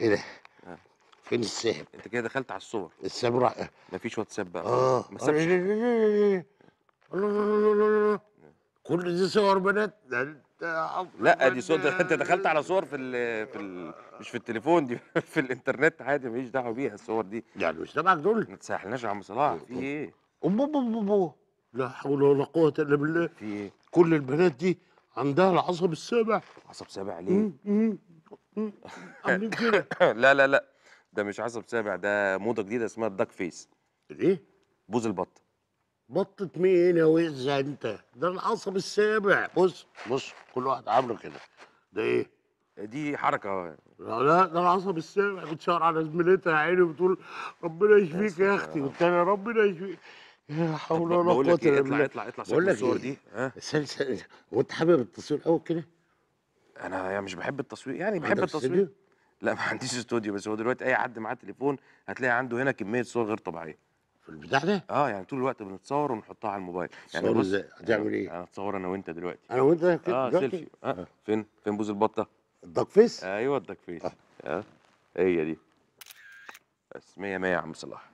ايه ده؟ آه. فين السحب؟ انت كده دخلت على الصور السحب راح مفيش واتساب بقى اه ما سابش كل دي صور بنات ده انت لا دي صور انت دخلت على صور في ال في ال مش في التليفون دي في الانترنت عادي ماليش دعوه بيها الصور دي يعني مش تبعك دول ما تسحلناش يا عم صلاح في ايه؟ بو بو بو لا حول ولا قوه الا بالله في ايه؟ كل البنات دي عندها العصب السابع عصب سابع ليه؟ عاملين كده لا لا لا ده مش عصب سابع ده موضه جديده اسمها الداك فيس ايه بوز البط بطة مين يا وز انت ده العصب السابع بص بص كل واحد عامله كده ده ايه دي حركه لا لا ده العصب السابع بتشاور على زميلتها يا عيني وبتقول ربنا يشفيك يا اختي قلت انا ربنا يشفيك يا حول ولا قوه إيه، الا بالله اطلع اطلع اطلع الصور إيه؟ دي ها هو انت حابب التصوير الاول كده انا يعني مش بحب التصوير يعني بحب التصوير لا ما عنديش استوديو بس هو دلوقتي اي حد معاه تليفون هتلاقي عنده هنا كميه صور غير طبيعيه في البتاع ده؟ اه يعني طول الوقت بنتصور ونحطها على الموبايل يعني بص ازاي؟ هتعمل ايه ايه؟ هتصور انا وانت دلوقتي انا وانت اه سيلفي آه. آه. فين؟ فين بوز البطه؟ الدك فيس؟ آه ايوه الدك فيس آه. آه. هي دي بس 100 100 يا عم صلاح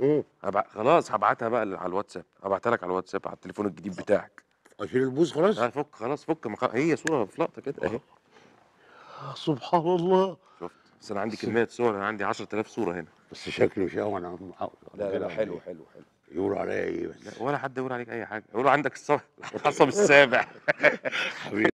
امم هبع... خلاص هبعتها بقى على الواتساب هبعتها لك على الواتساب على التليفون الجديد بتاعك اشيل البوز خلاص لا فك خلاص فك مخ... هي صوره في لقطه كده اهي آه، سبحان الله شفت بس انا عندي كميه صور انا عندي 10000 صوره هنا بس شكله شاو انا لا لا حلو حلو حلو يقولوا عليا ايه بس لا ولا حد يقول عليك اي حاجه يقولوا عندك الصبح الحصب السابع حبيبي